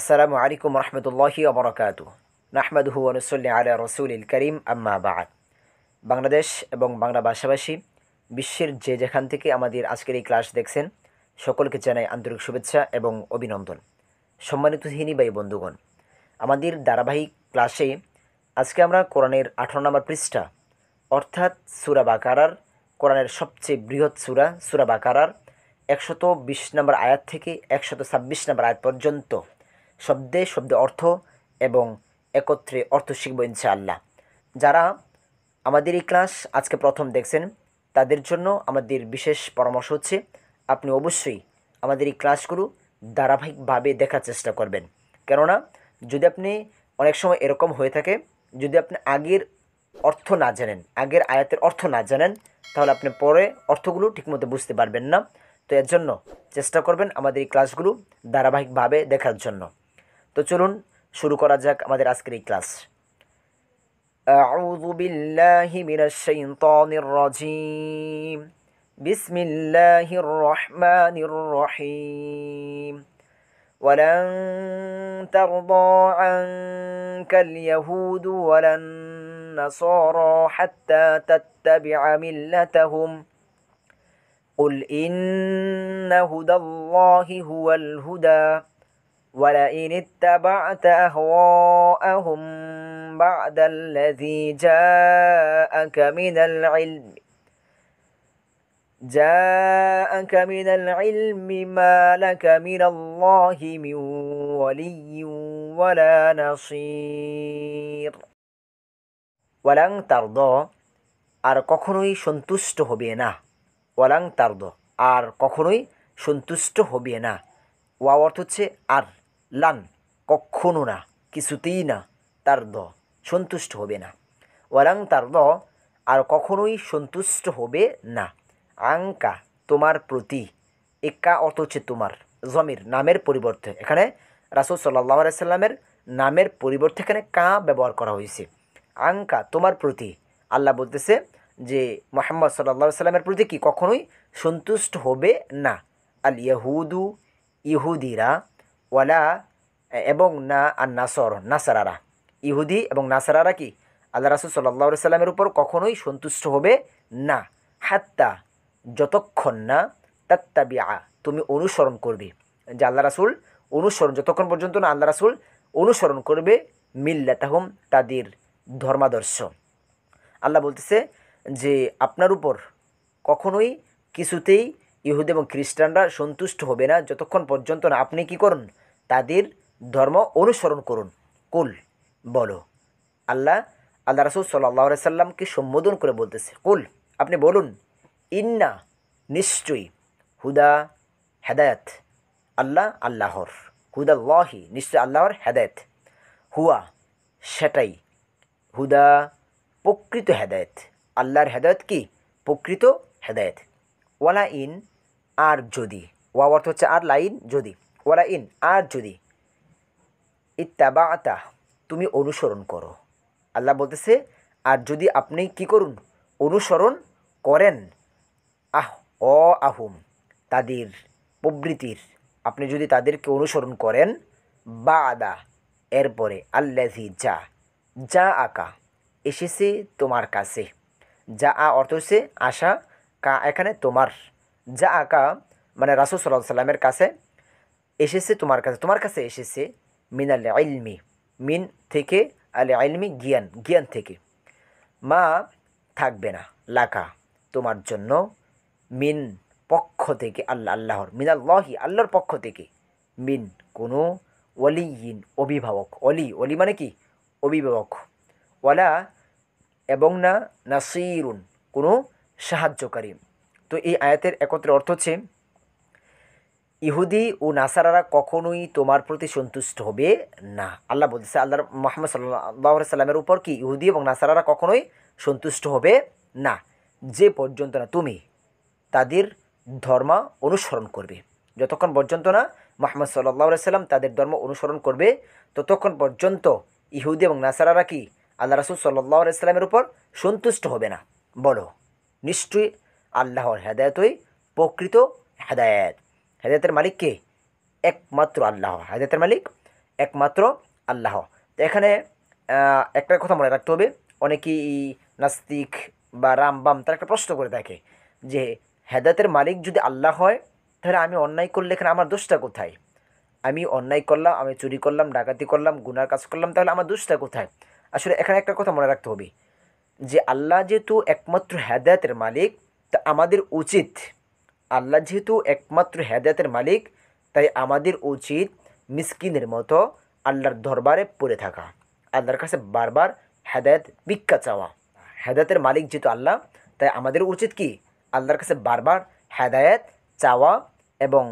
আসসালামু আলাইকুম রহমতুল্লাহি অবরাকাত নাহমাদ হুয়ানুসল্লি আলিয়া রসুল করিম আম্মা বাদ বাংলাদেশ এবং বাংলা ভাষাভাষী বিশ্বের যে যেখান থেকে আমাদের আজকের এই ক্লাস দেখছেন সকলকে জানাই আন্তরিক শুভেচ্ছা এবং অভিনন্দন সম্মানিত হিনী বাই বন্ধুগণ আমাদের ধারাবাহিক ক্লাসে আজকে আমরা কোরআনের আঠারো নম্বর পৃষ্ঠা অর্থাৎ সুরা বাকারার কোরআনের সবচেয়ে বৃহৎ সুরা সুরা বাকারার একশত বিশ নম্বর আয়াত থেকে একশত ছাব্বিশ নম্বর আয়াত পর্যন্ত শব্দে শব্দে অর্থ এবং একত্রে অর্থ শিখব ইনশাআল্লাহ যারা আমাদের এই ক্লাস আজকে প্রথম দেখছেন তাদের জন্য আমাদের বিশেষ পরামর্শ হচ্ছে আপনি অবশ্যই আমাদের এই ক্লাসগুলো ধারাবাহিকভাবে দেখার চেষ্টা করবেন কেননা যদি আপনি অনেক সময় এরকম হয়ে থাকে যদি আপনি আগের অর্থ না জানেন আগের আয়াতের অর্থ না জানেন তাহলে আপনি পরে অর্থগুলো ঠিকমতো বুঝতে পারবেন না তো এর জন্য চেষ্টা করবেন আমাদের এই ক্লাসগুলো ধারাবাহিকভাবে দেখার জন্য তো চলুন শুরু করা যাক আমাদের আজকের এই ক্লাস আউযু বিল্লাহি মিনাশ শাইতানির الرجيم بسم الله الرحمن الرحيم ولن ترضى عنك اليهود ولا النصارى حتى تتبع ملتهم قل إن هدى الله هو الهدى ولئن اتبعت أهواءهم بعد الذي جاءك من العلم جاءك من العلم ما لك من الله من ولي ولا نصير ولن ترضى আর কখনোই সন্তুষ্ট হবে না ওয়ালাং তার্দ আর কখনোই সন্তুষ্ট হবে না ওয়া অর্থ হচ্ছে আর লান কখনো না কিছুতেই না তার দ সন্তুষ্ট হবে না ওয়ালাং তার দ আর কখনোই সন্তুষ্ট হবে না আংকা তোমার প্রতি একা অর্থ হচ্ছে তোমার জমির নামের পরিবর্তে এখানে রাসুল সাল্লাহ আলাইসাল্লামের নামের পরিবর্তে এখানে কা ব্যবহার করা হয়েছে আংকা তোমার প্রতি আল্লাহ বলতেছে যে মোহাম্মদ সাল্লা সাল্লামের প্রতি কি কখনোই সন্তুষ্ট হবে না আল ইয়াহুদু ইহুদিরা ওয়ালা এবং না আর নাসর নাসারারা ইহুদি এবং নাসারারা কি আল্লাহ রাসুল সাল্লাহ সাল্লামের উপর কখনোই সন্তুষ্ট হবে না হাত্তা যতক্ষণ না তাত্তাবি আ তুমি অনুসরণ করবে যে আল্লাহ রাসুল অনুসরণ যতক্ষণ পর্যন্ত না আল্লাহ রাসুল অনুসরণ করবে মিল্লাতাহম তাদের ধর্মাদর্শ আল্লাহ বলতেছে যে আপনার উপর কখনোই কিছুতেই ইহুদ এবং খ্রিস্টানরা সন্তুষ্ট হবে না যতক্ষণ পর্যন্ত না আপনি কি করুন তাদের ধর্ম অনুসরণ করুন কুল বলো আল্লাহ আল্লাহ রসুল সাল্লাহ সাল্লামকে সম্বোধন করে বলতেছে কুল আপনি বলুন ইন্না নিশ্চয়ই হুদা হেদায়ত আল্লাহ আল্লাহর হুদা হুদাল্লাহি নিশ্চয় আল্লাহর হেদায়ত হুয়া সেটাই হুদা প্রকৃত হেদায়ত আল্লাহর হেদায়ত কি প্রকৃত হেদায়ত ওয়ালা ইন আর যদি ওয়া অর্থ হচ্ছে আর লাইন যদি ওয়ালা ইন আর যদি ইত্তাবা আতা তুমি অনুসরণ করো আল্লাহ বলতেছে আর যদি আপনি কি করুন অনুসরণ করেন আহ অ আহুম তাদের প্রবৃতির আপনি যদি তাদেরকে অনুসরণ করেন বা আদা এরপরে আল্লাহি যা যা আকা এসেছে তোমার কাছে যা আ অর্থ হচ্ছে আশা কা এখানে তোমার যা আকা মানে রাসুল সাল্লাহ সাল্লামের কাছে এসেছে তোমার কাছে তোমার কাছে এসেছে মিন আল আলমি মিন থেকে আল আলমি জ্ঞান জ্ঞান থেকে মা থাকবে না লাকা তোমার জন্য মিন পক্ষ থেকে আল্লাহ আল্লাহর আল্লাহি আল্লাহর পক্ষ থেকে মিন কোনো ইন অভিভাবক অলি অলি মানে কি অভিভাবক ওয়ালা এবং না নাসিরুন কোনো সাহায্যকারী তো এই আয়াতের একত্রে অর্থ হচ্ছে ইহুদি ও নাসারারা কখনোই তোমার প্রতি সন্তুষ্ট হবে না আল্লাহ বলছে আল্লাহ মোহাম্মদ সাল্লাহ সাল্লামের উপর কি ইহুদি এবং নাসারারা কখনোই সন্তুষ্ট হবে না যে পর্যন্ত না তুমি তাদের ধর্ম অনুসরণ করবে যতক্ষণ পর্যন্ত না মোহাম্মদ সাল্লাহ সাল্লাম তাদের ধর্ম অনুসরণ করবে ততক্ষণ পর্যন্ত ইহুদি এবং নাসারারা কি আল্লাহ রাসুল সাল্লাহ সাল্লামের উপর সন্তুষ্ট হবে না বলো নিশ্চয়ই আল্লাহর হেদায়তই প্রকৃত হেদায়ত হেদায়তের মালিক কে একমাত্র আল্লাহ হেদায়তের মালিক একমাত্র আল্লাহ তো এখানে একটা কথা মনে রাখতে হবে অনেকেই নাস্তিক বা রাম বাম তারা একটা প্রশ্ন করে থাকে যে হেদায়তের মালিক যদি আল্লাহ হয় তাহলে আমি অন্যায় করলে এখানে আমার দোষটা কোথায় আমি অন্যায় করলাম আমি চুরি করলাম ডাকাতি করলাম গুনার কাজ করলাম তাহলে আমার দোষটা কোথায় আসলে এখানে একটা কথা মনে রাখতে হবে যে আল্লাহ যেহেতু একমাত্র হেদায়তের মালিক তা আমাদের উচিত আল্লাহ যেহেতু একমাত্র হেদায়তের মালিক তাই আমাদের উচিত মিসকিনের মতো আল্লাহর দরবারে পড়ে থাকা আল্লাহর কাছে বারবার হেদায়ত ভিক্ষা চাওয়া হেদায়তের মালিক যেহেতু আল্লাহ তাই আমাদের উচিত কি আল্লাহর কাছে বারবার হেদায়ত চাওয়া এবং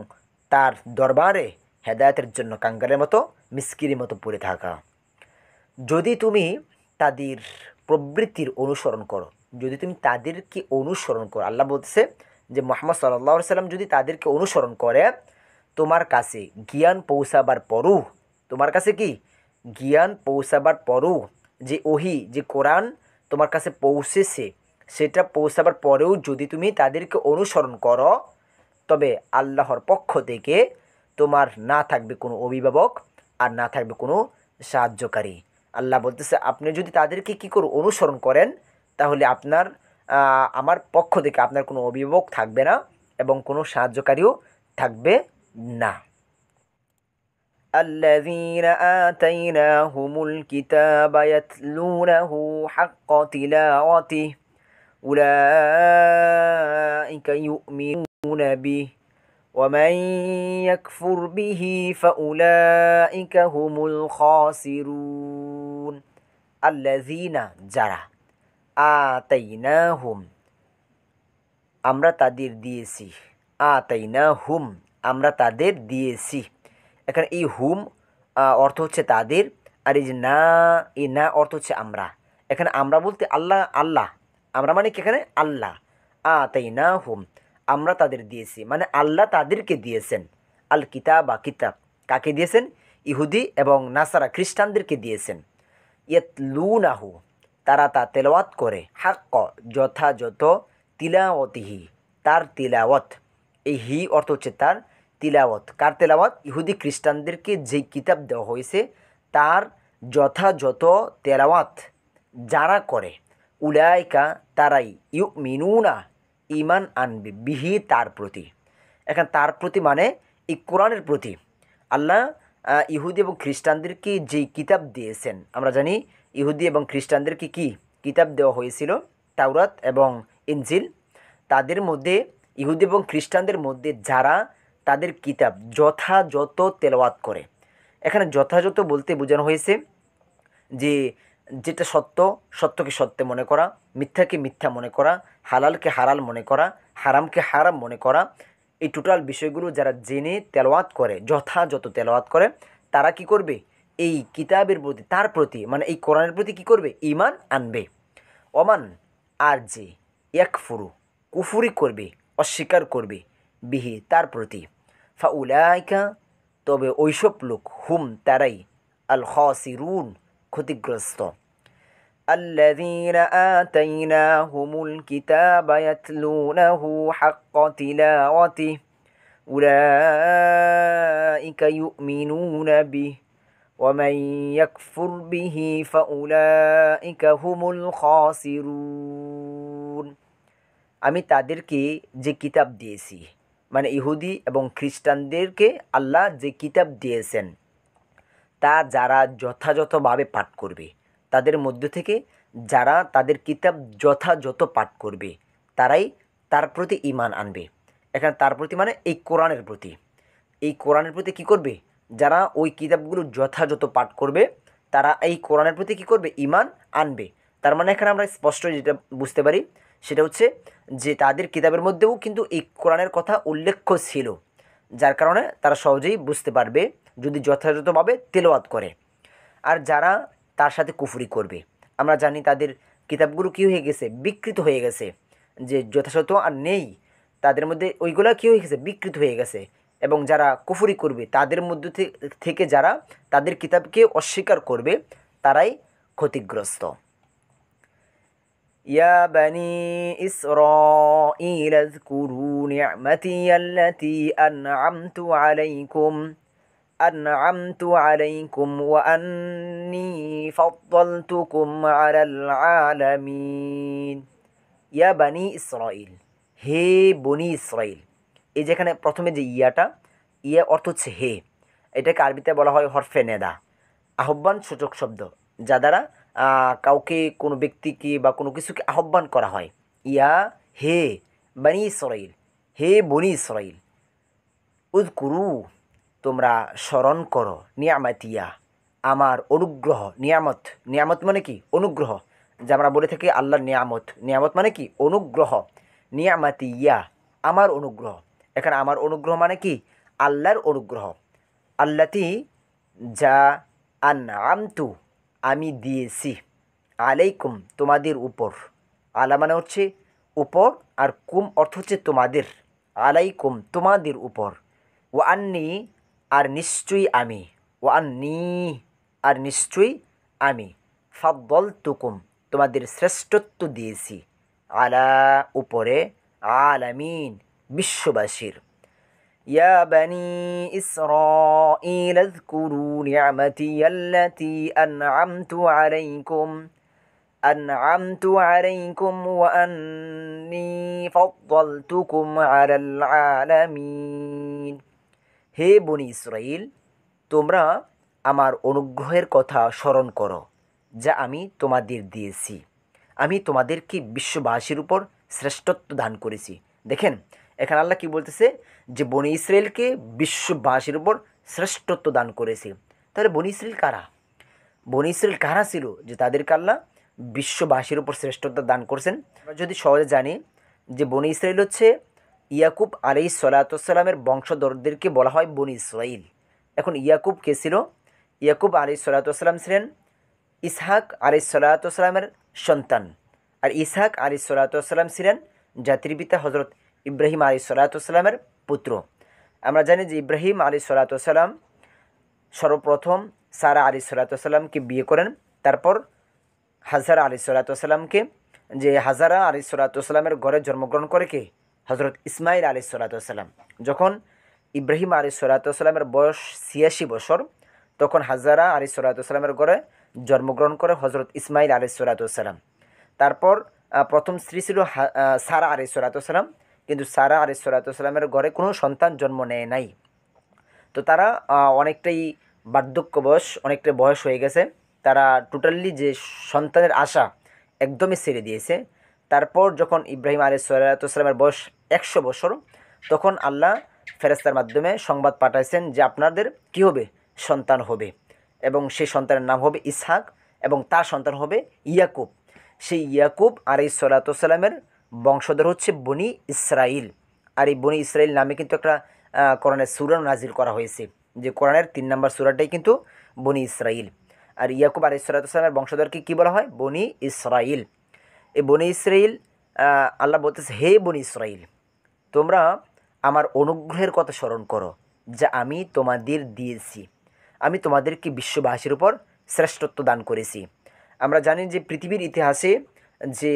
তার দরবারে হেদায়তের জন্য কাঙ্গালের মতো মিসকিরের মতো পড়ে থাকা যদি তুমি তাদের প্রবৃত্তির অনুসরণ করো যদি তুমি তাদের কি অনুসরণ করো আল্লাহ বলছে যে মোহাম্মদ সাল্লা সাল্লাম যদি তাদেরকে অনুসরণ করে তোমার কাছে জ্ঞান পৌঁছাবার পরও তোমার কাছে কি জ্ঞান পৌঁছাবার পরও যে ওহি যে কোরআন তোমার কাছে পৌঁছেছে সেটা পৌঁছাবার পরেও যদি তুমি তাদেরকে অনুসরণ করো তবে আল্লাহর পক্ষ থেকে তোমার না থাকবে কোনো অভিভাবক আর না থাকবে কোনো সাহায্যকারী আল্লাহ বলতেছে আপনি যদি তাদেরকে কী করে অনুসরণ করেন তাহলে আপনার আমার পক্ষ থেকে আপনার কোনো অভিভাবক থাকবে না এবং কোনো সাহায্যকারীও থাকবে না الذين آتيناهم الكتاب يتلونه حق تلاوته أولئك يؤمنون به ومن يكفر به فأولئك هم الخاسرون الذين جرى আতাইনা হুম আমরা তাদের দিয়েছি আতাইনা হুম আমরা তাদের দিয়েছি এখানে এই হুম অর্থ হচ্ছে তাদের আর এই যে না এই না অর্থ হচ্ছে আমরা এখানে আমরা বলতে আল্লাহ আল্লাহ আমরা মানে কি এখানে আল্লাহ আতাইনা হুম আমরা তাদের দিয়েছি মানে আল্লাহ তাদেরকে দিয়েছেন আল কিতাব বা কিতাব কাকে দিয়েছেন ইহুদি এবং নাসারা খ্রিস্টানদেরকে দিয়েছেন নাহু তারা তা তেলাওয়াত করে হাক্ক যথাযথ তিলাওয়তিহি তার তিলাওয়ত এই হি অর্থ হচ্ছে তার তিলাওয়াত কার তেলাওয়াত ইহুদি খ্রিস্টানদেরকে যেই কিতাব দেওয়া হয়েছে তার যথাযথ তেলাওয়াত যারা করে উলায়কা তারাই ইউ মিনুনা ইমান আনবে বিহি তার প্রতি এখন তার প্রতি মানে এই কোরআনের প্রতি আল্লাহ ইহুদি এবং খ্রিস্টানদেরকে যেই কিতাব দিয়েছেন আমরা জানি ইহুদি এবং খ্রিস্টানদেরকে কি কিতাব দেওয়া হয়েছিল তাওরাত এবং ইনজিল তাদের মধ্যে ইহুদি এবং খ্রিস্টানদের মধ্যে যারা তাদের কিতাব যথাযথ তেলাওয়াত করে এখানে যথাযথ বলতে বোঝানো হয়েছে যে যেটা সত্য সত্যকে সত্য মনে করা মিথ্যাকে মিথ্যা মনে করা হালালকে হারাল মনে করা হারামকে হারাম মনে করা এই টোটাল বিষয়গুলো যারা জেনে তেলাওয়াত করে যথাযথ তেলাওয়াত করে তারা কি করবে এই কিতাবের প্রতি তার প্রতি মানে এই কোরআনের প্রতি কি করবে ইমান আনবে অমান আর যে এক ফুরু কুফুরি করবে অস্বীকার করবে বিহি তার প্রতি ফা উলায়কা তবে ওইসব লোক হুম তারাই আল খসিরুন ক্ষতিগ্রস্ত الذين آتيناهم الكتاب يتلونه حق تلاوته أولئك يؤمنون به ومن يكفر به فأولئك هم الخاسرون আমি তাদেরকে যে কিতাব দিয়েছি মানে ইহুদি এবং খ্রিস্টানদেরকে আল্লাহ যে কিতাব দিয়েছেন তা যারা যথাযথভাবে পাঠ করবে তাদের মধ্য থেকে যারা তাদের কিতাব যথাযথ পাঠ করবে তারাই তার প্রতি ইমান আনবে এখানে তার প্রতি মানে এই কোরআনের প্রতি এই কোরআনের প্রতি কি করবে যারা ওই কিতাবগুলো যথাযথ পাঠ করবে তারা এই কোরআনের প্রতি কী করবে ইমান আনবে তার মানে এখানে আমরা স্পষ্ট যেটা বুঝতে পারি সেটা হচ্ছে যে তাদের কিতাবের মধ্যেও কিন্তু এই কোরআনের কথা উল্লেখ্য ছিল যার কারণে তারা সহজেই বুঝতে পারবে যদি যথাযথভাবে তেলোয়াত করে আর যারা তার সাথে কুফুরি করবে আমরা জানি তাদের কিতাবগুলো কী হয়ে গেছে বিকৃত হয়ে গেছে যে যথাযথ আর নেই তাদের মধ্যে ওইগুলো কী হয়ে গেছে বিকৃত হয়ে গেছে এবং যারা কুফুরি করবে তাদের মধ্য থেকে যারা তাদের কিতাবকে অস্বীকার করবে তারাই ক্ষতিগ্রস্ত يا بني إسرائيل اذكروا نعمتي التي أنعمت عليكم أنعمت عليكم وأني فضلتكم على العالمين يا بني إسرائيل هي بني إسرائيل এই যেখানে প্রথমে যে ইয়াটা ইয়া অর্থ হচ্ছে হে এটাকে আরবিতে বলা হয় হরফে নেদা আহ্বান সূচক শব্দ যা দ্বারা কাউকে কোনো ব্যক্তিকে বা কোনো কিছুকে আহ্বান করা হয় ইয়া হে বানি সরাইল হে বনি সরাইল উদ কুরু তোমরা স্মরণ করো ইয়া আমার অনুগ্রহ নিয়ামত নিয়ামত মানে কি অনুগ্রহ যা আমরা বলে থাকি আল্লাহর নিয়ামত নিয়ামত মানে কি অনুগ্রহ ইয়া আমার অনুগ্রহ এখানে আমার অনুগ্রহ মানে কি আল্লাহর অনুগ্রহ আল্লাতি যা আন আমতু আমি দিয়েছি আলাইকুম তোমাদের উপর আলা মানে হচ্ছে উপর আর কুম অর্থ হচ্ছে তোমাদের আলাইকুম তোমাদের উপর ও আন্নি আর নিশ্চয়ই আমি ও আন্নি আর নিশ্চয়ই আমি ফাদ্দল তুকুম তোমাদের শ্রেষ্ঠত্ব দিয়েছি আলা উপরে আলামিন বিশ্ববাসীর হে বনি ইসরাইল তোমরা আমার অনুগ্রহের কথা স্মরণ করো যা আমি তোমাদের দিয়েছি আমি তোমাদেরকে বিশ্ববাসীর উপর শ্রেষ্ঠত্ব দান করেছি দেখেন এখানে আল্লাহ কি বলতেছে যে বনি ইসরায়েলকে বিশ্ববাসীর উপর শ্রেষ্ঠত্ব দান করেছে তাহলে বনি ইসরায়েল কারা বনি ইসরায়েল কারা ছিল যে তাদেরকে আল্লাহ বিশ্ববাসীর উপর শ্রেষ্ঠত্ব দান করছেন আমরা যদি সহজে জানি যে বনি ইসরায়েল হচ্ছে ইয়াকুব আলি সলাতামের বংশধরদেরকে বলা হয় বনি ইসরায়েল এখন ইয়াকুব কে ছিল ইয়াকুব আলি সলাতাম ছিলেন ইসহাক আলি সলাতামের সন্তান আর ইসহাক আলি সলাতাম ছিলেন জাতির পিতা হজরত ইব্রাহিম আলী সালাতামের পুত্র আমরা জানি যে ইব্রাহিম আলী সালাতাম সর্বপ্রথম সারা আলী সালাতামকে বিয়ে করেন তারপর হাজারা আলী সালাতামকে যে হাজারা আলী সালাতামের ঘরে জন্মগ্রহণ করে কে হজরত ইসমাইল আলী সালাতাম যখন ইব্রাহিম আলী সালাতামের বয়স ছিয়াশি বছর তখন হাজারা আলী সালাতামের ঘরে জন্মগ্রহণ করে হজরত ইসমাইল আলী সালাতাম তারপর প্রথম স্ত্রী ছিল সারা আলী সালাতাম কিন্তু সারা আর সাল্লাতামের ঘরে কোনো সন্তান জন্ম নেয় নাই তো তারা অনেকটাই বার্ধক্য বয়স বয়স হয়ে গেছে তারা টোটালি যে সন্তানের আশা একদমই ছেড়ে দিয়েছে তারপর যখন ইব্রাহিম আলী সালাতামের বয়স একশো বছর তখন আল্লাহ ফেরেস্তার মাধ্যমে সংবাদ পাঠাইছেন যে আপনাদের কী হবে সন্তান হবে এবং সেই সন্তানের নাম হবে ইসহাক এবং তার সন্তান হবে ইয়াকুব সেই ইয়াকুব আর এই সাল্লাতামের বংশধর হচ্ছে বনি ইসরাইল আর এই বনি ইসরাইল নামে কিন্তু একটা কোরআনের সুরান নাজিল করা হয়েছে যে কোরআনের তিন নম্বর সুরাটাই কিন্তু বনি ইসরাইল আর ইয়াকুব আর ইসরাতামের বংশধরকে কী বলা হয় বনি ইসরাইল এই বনি ইসরাইল আল্লাহ বলতেছে হে বনি ইসরাইল তোমরা আমার অনুগ্রহের কথা স্মরণ করো যা আমি তোমাদের দিয়েছি আমি তোমাদেরকে বিশ্ববাসীর উপর শ্রেষ্ঠত্ব দান করেছি আমরা জানি যে পৃথিবীর ইতিহাসে যে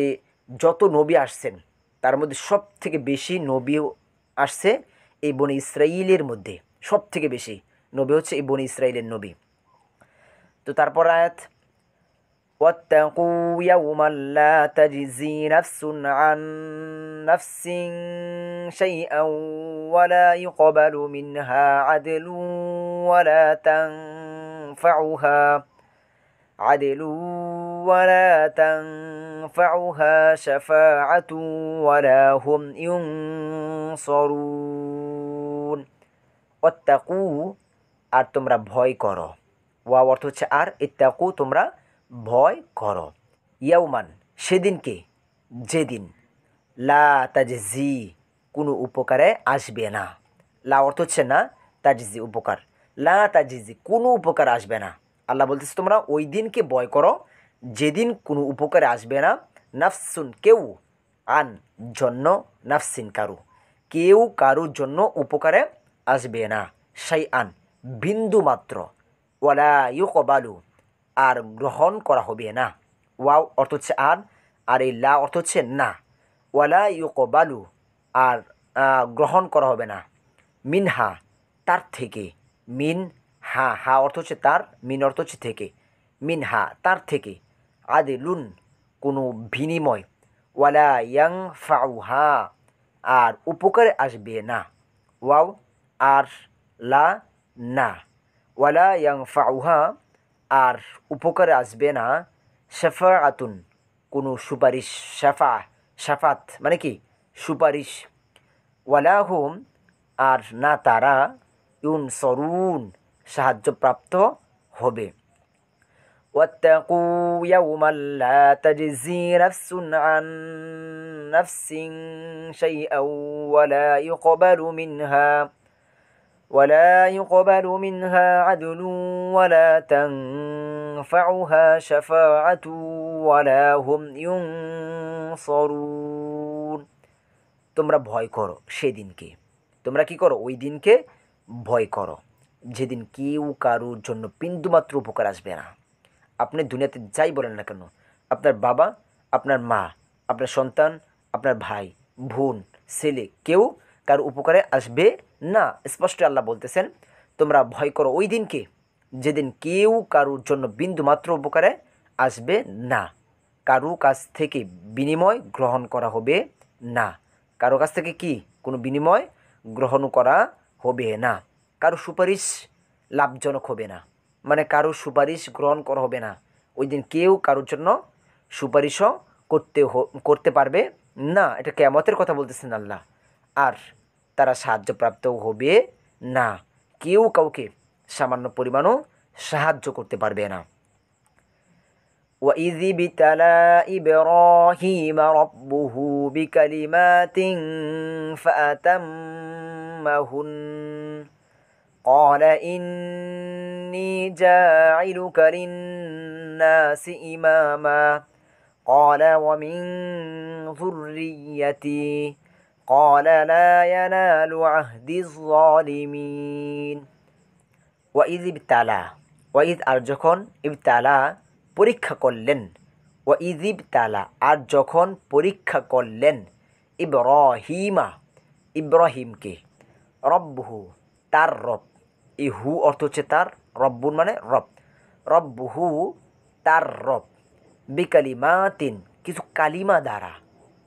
যত নবী আসছেন তার মধ্যে সব থেকে বেশি নবী আসছে এই বনে ইসরায়েলের মধ্যে সব থেকে বেশি নবী হচ্ছে এই বনে ইসরায়েলের নবী তো তারপর আয়াত واتقوا يوما لا تجزي نفس عن نفس شيئا ولا يقبل منها عدل ولا تنفعها عدل ولا تنفعها شفاعة ولا هم ينصرون অত্যাকু আর তোমরা ভয় করো ওয়া অর্থ হচ্ছে আর ইত্যাকু তোমরা ভয় করো ইয়াউমান সেদিনকে যেদিন লা তাজজি কোনো উপকারে আসবে না লা অর্থ হচ্ছে না তাজজি উপকার লা তাজজি কোনো উপকার আসবে না আল্লাহ বলতেছে তোমরা ওই দিনকে ভয় করো যেদিন কোনো উপকারে আসবে না নাফসুন কেউ আন জন্য নাফসিন কারু কেউ কারুর জন্য উপকারে আসবে না সেই আন বিন্দু মাত্র ওয়ালা ইউকবালু আর গ্রহণ করা হবে না ওয়াও অর্থ হচ্ছে আন আর এই লা অর্থ হচ্ছে না ওয়ালা ইউকবালু আর গ্রহণ করা হবে না মিনহা তার থেকে মিন হা হা অর্থ হচ্ছে তার মিন অর্থ হচ্ছে থেকে মিনহা তার থেকে আদিলুন কোনো বিনিময় ওয়ালা ইয়াং ফাউহা আর উপকারে আসবে না ওয়াও আর লা না ওয়ালা ইয়াং ফাউহা আর উপকারে আসবে না শেফা আতুন কোনো সুপারিশ শেফা শাফাত মানে কি সুপারিশ ওয়ালা হুম আর না তারা ইউন সরুন সাহায্যপ্রাপ্ত হবে واتقوا يوما لا تجزي نفس عن نفس شيئا ولا يقبل منها ولا يقبل منها عدل ولا تنفعها شفاعة ولا هم ينصرون তোমরা كورو شيدين كي তোমরা কি كورو ويدين كي بوي كورو যেদিন কেউ কারোর جنو بندو উপকার আসবে بينا আপনি দুনিয়াতে যাই বলেন না কেন আপনার বাবা আপনার মা আপনার সন্তান আপনার ভাই বোন ছেলে কেউ কার উপকারে আসবে না স্পষ্ট আল্লাহ বলতেছেন তোমরা ভয় করো ওই দিনকে যেদিন কেউ কারুর জন্য বিন্দু মাত্র উপকারে আসবে না কারু কাছ থেকে বিনিময় গ্রহণ করা হবে না কারো কাছ থেকে কি কোনো বিনিময় গ্রহণ করা হবে না কারো সুপারিশ লাভজনক হবে না মানে কারো সুপারিশ গ্রহণ করা হবে না ওই দিন কেউ কারোর জন্য সুপারিশও করতে করতে পারবে না এটা কেমতের কথা বলতেছেন আল্লাহ আর তারা সাহায্যপ্রাপ্ত হবে না কেউ কাউকে সামান্য পরিমাণও সাহায্য করতে পারবে না وإذ ابتلى إبراهيم ربه بكلمات فأتمهن قال إن إني جاعلك للناس إماما قال ومن ذريتي قال لا ينال عهد الظالمين وإذ ابتلى وإذ আর যখন ইবতালা পরীক্ষা وإذ ابتلى আর যখন পরীক্ষা إبراهيم إبراهيم كي ربه তার রব এই হু অর্থ হচ্ছে তার রব্বুন মানে রব রব্বুহু তার রব বিকালিমা তিন কিছু কালিমা দ্বারা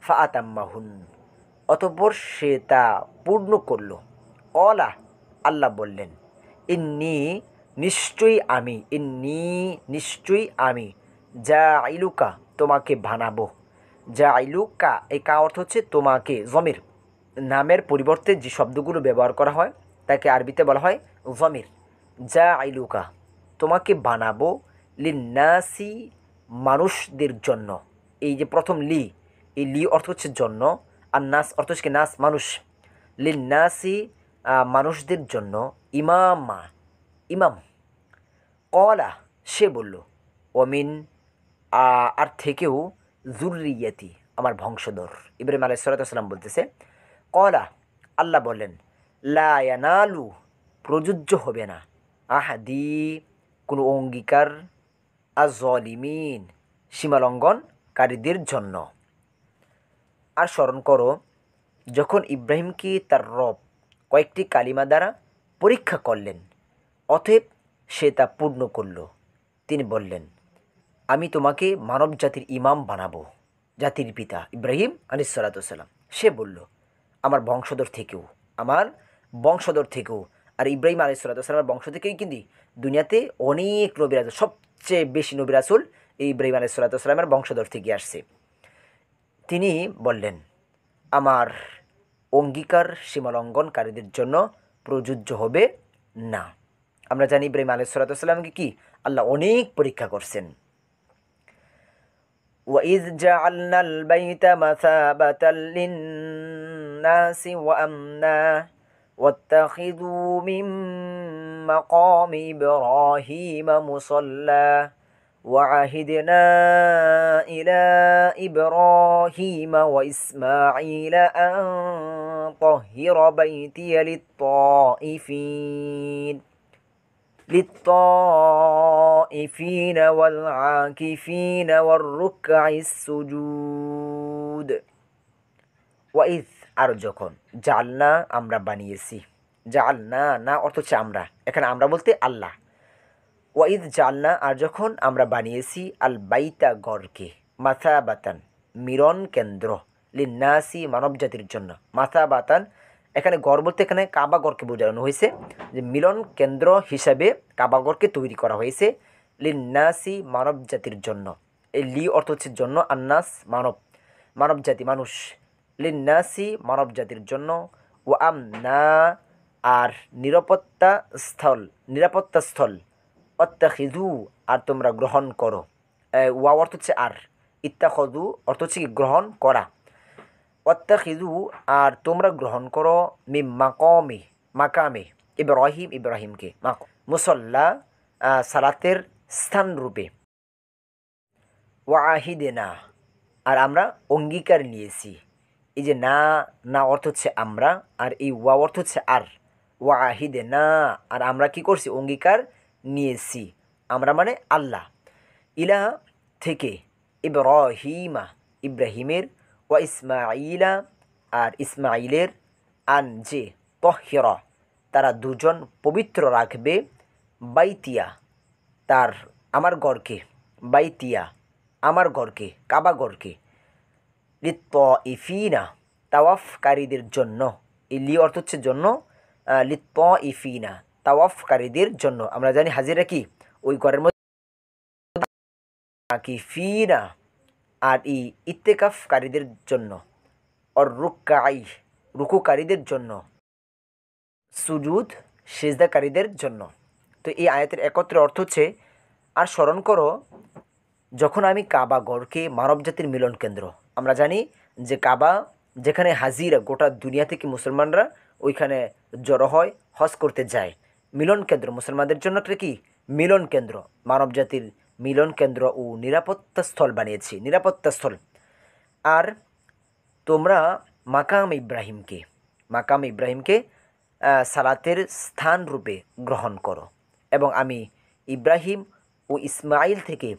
ফাতাম্মাহুন অতঃপর সে তা পূর্ণ করল অলা আল্লাহ বললেন ইন্নি নিশ্চয়ই আমি ইন্নি নিশ্চয়ই আমি যা আইলুকা তোমাকে বানাবো যা আইলুকা এই কা অর্থ হচ্ছে তোমাকে জমির নামের পরিবর্তে যে শব্দগুলো ব্যবহার করা হয় তাকে আরবিতে বলা হয় জমির যা আইলুকা তোমাকে বানাবো নাসি মানুষদের জন্য এই যে প্রথম লি এই লি অর্থ হচ্ছে জন্য আর নাস অর্থ হচ্ছে নাস মানুষ নাসি মানুষদের জন্য ইমামা ইমাম কলা সে বলল অমিন আর থেকেও জুরিয়াতি আমার বংশধর ইব্রাহিম আলাই সাল্লাম বলতেছে কলা আল্লাহ বললেন লায়ানালু প্রযোজ্য হবে না আহাদি কোনো অঙ্গীকার আর জলিমিন সীমালঙ্ঘনকারীদের জন্য আর স্মরণ করো যখন ইব্রাহিমকে তার রব কয়েকটি কালিমা দ্বারা পরীক্ষা করলেন অতএব সে তা পূর্ণ করল তিনি বললেন আমি তোমাকে মানব জাতির ইমাম বানাবো জাতির পিতা ইব্রাহিম আলিসাল্লাম সে বলল আমার বংশধর থেকেও আমার বংশধর থেকেও আর ইব্রাহিম আলী সাল্লাতামের বংশ থেকেই কিন্তু দুনিয়াতে অনেক আসল সবচেয়ে বেশি আসল এই ইব্রাহিম আলী সাল্লাতামের বংশধর থেকে আসছে তিনি বললেন আমার অঙ্গীকার সীমালঙ্ঘনকারীদের জন্য প্রযোজ্য হবে না আমরা জানি ইব্রাহিম আলী সাল্লাতামকে কি আল্লাহ অনেক পরীক্ষা করছেন وإذ جعلنا البيت مثابة للناس وأمنا واتخذوا من مقام إبراهيم مصلى وعهدنا إلى إبراهيم وإسماعيل أن طهر بيتي للطائفين للطائفين والعاكفين والركع السجود وإذ আর যখন জালনা আমরা বানিয়েছি জালনা না অর্থ হচ্ছে আমরা এখানে আমরা বলতে আল্লাহ ওয়াইদ জালনা আর যখন আমরা বানিয়েছি আল বাইতা গড়কে মাথা বাতান মিরন কেন্দ্র লিন্নাসি জাতির জন্য মাথা বাতান এখানে গড় বলতে এখানে কাবাগড়কে বোঝানো হয়েছে যে মিলন কেন্দ্র হিসাবে কাবাগড়কে তৈরি করা হয়েছে লিন্নাসি জাতির জন্য এই লি অর্থ হচ্ছে জন্য আন্নাস মানব মানব জাতি মানুষ লিন্নাসি মানব জাতির জন্য ও না আর নিরাপত্তা স্থল নিরাপত্তা স্থল অত্যাখিদু আর তোমরা গ্রহণ করো ওয়া অর্থ হচ্ছে আর ইত্যাখদু অর্থ হচ্ছে কি গ্রহণ করা অত্যাখিদু আর তোমরা গ্রহণ করো মি মাকমে মাকামে ইব্রাহিম ইব্রাহিমকে মাক মুসল্লা সালাতের স্থান রূপে ওয়াহিদেনা আর আমরা অঙ্গীকার নিয়েছি এই যে না না অর্থ হচ্ছে আমরা আর এই ওয়া অর্থ হচ্ছে আর ওয়া আহিদে না আর আমরা কি করছি অঙ্গীকার নিয়েছি আমরা মানে আল্লাহ ইলা থেকে ইব্রাহিমা ইব্রাহিমের ওয়া ইসমাইলা আর ইসমাইলের আন যে তহির তারা দুজন পবিত্র রাখবে বাইতিয়া তার আমার গড়কে বাইতিয়া আমার গড়কে কাবা গড়কে লিত ইফিনা তাওয়াফকারীদের জন্য এই লি অর্থ হচ্ছে জন্য লিত ইফিনা তাওয়াফকারীদের জন্য আমরা জানি হাজিরা কি ওই ঘরের মধ্যে ফিনা আর ই ইত্তেকাফকারীদের জন্য অর রুকাই রুকুকারীদের জন্য সুজুদ সেজদাকারীদের জন্য তো এই আয়াতের একত্রে অর্থ হচ্ছে আর স্মরণ করো যখন আমি কাবা গড়কে জাতির মিলন কেন্দ্র আমরা জানি যে কাবা যেখানে হাজিরা গোটা দুনিয়া থেকে মুসলমানরা ওইখানে জড়ো হয় হজ করতে যায় মিলন কেন্দ্র মুসলমানদের জন্য একটা কি মিলন কেন্দ্র মানব জাতির মিলন কেন্দ্র ও নিরাপত্তা স্থল বানিয়েছি নিরাপত্তা স্থল আর তোমরা মাকাম ইব্রাহিমকে মাকাম ইব্রাহিমকে সালাতের স্থান রূপে গ্রহণ করো এবং আমি ইব্রাহিম ও ইসমাইল থেকে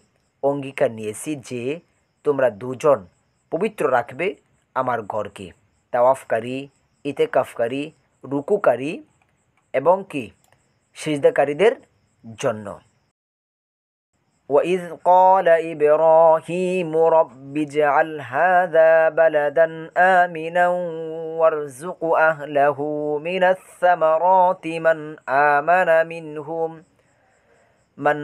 অঙ্গীকার নিয়েছি যে তোমরা দুজন পবিত্র রাখবে আমার ঘরকে তাওয়াফকারী ইতেকাফকারী রুকুকারী এবং কি সিজদাকারীদের জন্য وإذ قال إبراهيم رب اجعل هذا بلدا آمنا وارزق أهله من الثمرات من آمن منهم من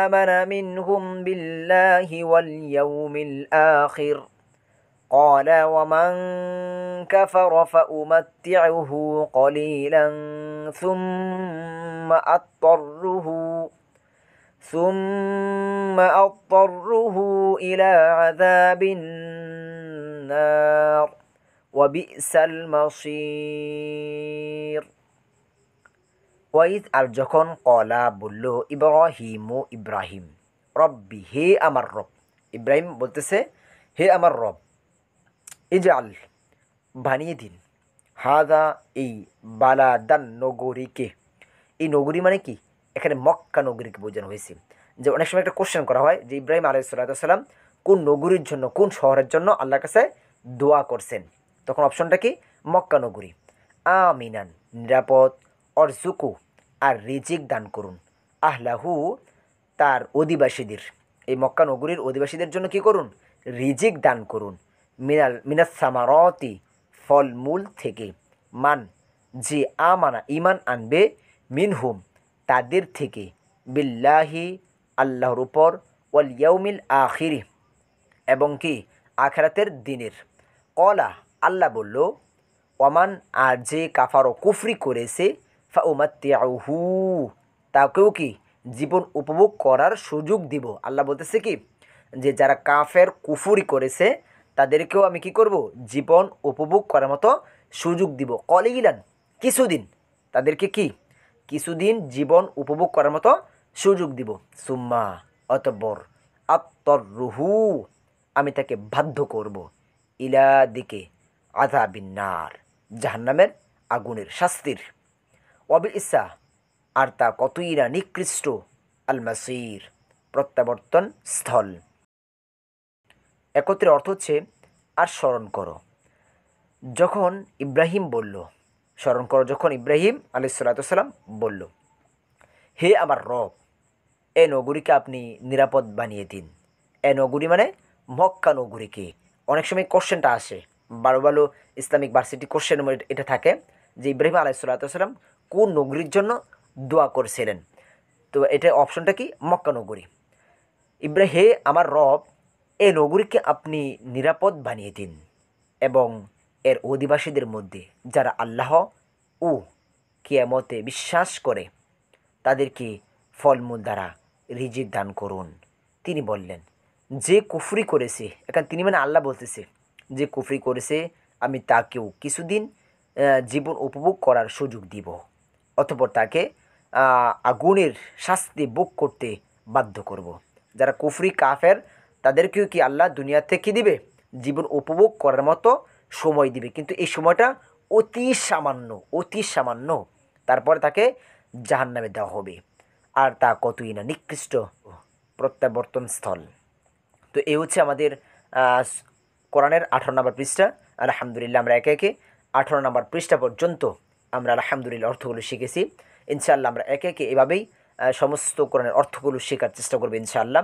آمن منهم بالله واليوم الآخر ۖ قال ومن كفر فأمتعه قليلا ثم أضطره ثم أضطره إلى عذاب النار وبئس المصير وإذ أرجكن قال بلو إبراهيم إبراهيم ربي هي أمر رب إبراهيم بلتسي هي أمر رب ইজাল বানিয়ে দিন হাদা এই বালাদান নগরীকে এই নগরী মানে কি এখানে মক্কা নগরীকে বোঝানো হয়েছে যে অনেক সময় একটা কোশ্চেন করা হয় যে ইব্রাহিম আলাইসাল্লাম কোন নগরীর জন্য কোন শহরের জন্য আল্লাহর কাছে দোয়া করছেন তখন অপশনটা কি মক্কা নগরী আমিনান নিরাপদ অর্জুকু আর রিজিক দান করুন আহলাহু তার অধিবাসীদের এই মক্কা নগরীর অধিবাসীদের জন্য কি করুন রিজিক দান করুন মিনাল মিনার সামারতি ফলমূল থেকে মান যে আমানা ইমান আনবে মিনহুম তাদের থেকে বিল্লাহি আল্লাহর উপর ওয়ালিয়াউমিল আখিরি এবং কি আখরাতের দিনের কলা আল্লাহ বলল ওমান আর যে কাফারো কুফরি করেছে ফাউমাত্তিয়াহু তাকেও কি জীবন উপভোগ করার সুযোগ দিব আল্লাহ বলতেছে কি যে যারা কাফের কুফুরি করেছে তাদেরকেও আমি কি করব জীবন উপভোগ করার মতো সুযোগ দিব কলিলান কিছুদিন তাদেরকে কি কিছুদিন জীবন উপভোগ করার মতো সুযোগ দিব সুম্মা অতবর আত্মর রুহু আমি তাকে বাধ্য করব ইলা দিকে আধা বিন্নার জাহান্নামের আগুনের শাস্তির অবিল ইসা আর তা কতই না নিকৃষ্ট আলমাসির প্রত্যাবর্তন স্থল একত্রে অর্থ হচ্ছে আর স্মরণ করো যখন ইব্রাহিম বলল স্মরণ করো যখন ইব্রাহিম আলি সাল্লাম বলল হে আমার রব এ নগরীকে আপনি নিরাপদ বানিয়ে দিন এ নগরী মানে মক্কা নগরীকে অনেক সময় কোশ্চেনটা আসে বারো বারো ইসলামিক ভার্সিটি কোশ্চেন এটা থাকে যে ইব্রাহিম আলাই সাল্লাম কোন নগরীর জন্য দোয়া করছিলেন তো এটা অপশনটা কি মক্কা নগরী হে আমার রব এ নগরীকে আপনি নিরাপদ বানিয়ে দিন এবং এর অধিবাসীদের মধ্যে যারা আল্লাহ ও কিয়ামতে বিশ্বাস করে তাদেরকে ফলমূল দ্বারা রিজিক দান করুন তিনি বললেন যে কুফরি করেছে এখন তিনি মানে আল্লাহ বলতেছে যে কুফরি করেছে আমি তাকেও কিছুদিন জীবন উপভোগ করার সুযোগ দিব অতপর তাকে আগুনের শাস্তি ভোগ করতে বাধ্য করব। যারা কুফরি কাফের তাদেরকেও কি আল্লাহ দুনিয়াতে কী দিবে জীবন উপভোগ করার মতো সময় দিবে কিন্তু এই সময়টা অতি সামান্য অতি সামান্য তারপরে তাকে জাহান নামে দেওয়া হবে আর তা কতই না নিকৃষ্ট প্রত্যাবর্তন স্থল তো এ হচ্ছে আমাদের কোরআনের আঠারো নম্বর পৃষ্ঠা আলহামদুলিল্লাহ আমরা একে একে আঠারো নম্বর পৃষ্ঠা পর্যন্ত আমরা আলহামদুলিল্লাহ অর্থগুলো শিখেছি ইনশাআল্লাহ আমরা একে একে এভাবেই সমস্ত কোরআনের অর্থগুলো শেখার চেষ্টা করবো ইনশাআল্লাহ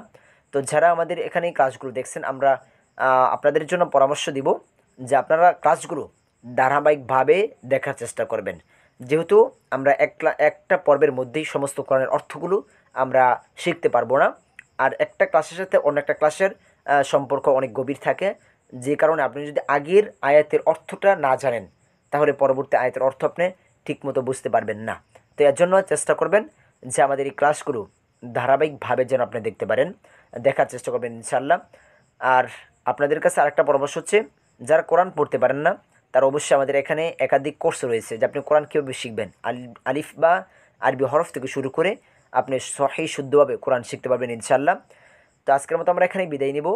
তো যারা আমাদের এখানে ক্লাসগুলো দেখছেন আমরা আপনাদের জন্য পরামর্শ দিব যে আপনারা ক্লাসগুলো ধারাবাহিকভাবে দেখার চেষ্টা করবেন যেহেতু আমরা এক একটা পর্বের মধ্যেই সমস্ত কোরআনের অর্থগুলো আমরা শিখতে পারবো না আর একটা ক্লাসের সাথে অন্য একটা ক্লাসের সম্পর্ক অনেক গভীর থাকে যে কারণে আপনি যদি আগের আয়াতের অর্থটা না জানেন তাহলে পরবর্তী আয়াতের অর্থ আপনি ঠিকমতো বুঝতে পারবেন না তো এর জন্য চেষ্টা করবেন যে আমাদের এই ক্লাসগুলো ধারাবাহিকভাবে যেন আপনি দেখতে পারেন দেখার চেষ্টা করবেন ইনশাল্লাহ আর আপনাদের কাছে আরেকটা পরামর্শ হচ্ছে যারা কোরআন পড়তে পারেন না তার অবশ্যই আমাদের এখানে একাধিক কোর্স রয়েছে যে আপনি কোরআন কীভাবে শিখবেন আলিফ বা আরবি হরফ থেকে শুরু করে আপনি সহি শুদ্ধভাবে কোরআন শিখতে পারবেন ইনশাল্লাহ তো আজকের মতো আমরা এখানেই বিদায় নিব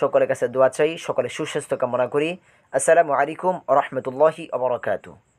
সকলের কাছে দোয়া চাই সকলে সুস্বাস্থ্য কামনা করি আসসালামু আলাইকুম রহমতুল্লাহি আবরকাতু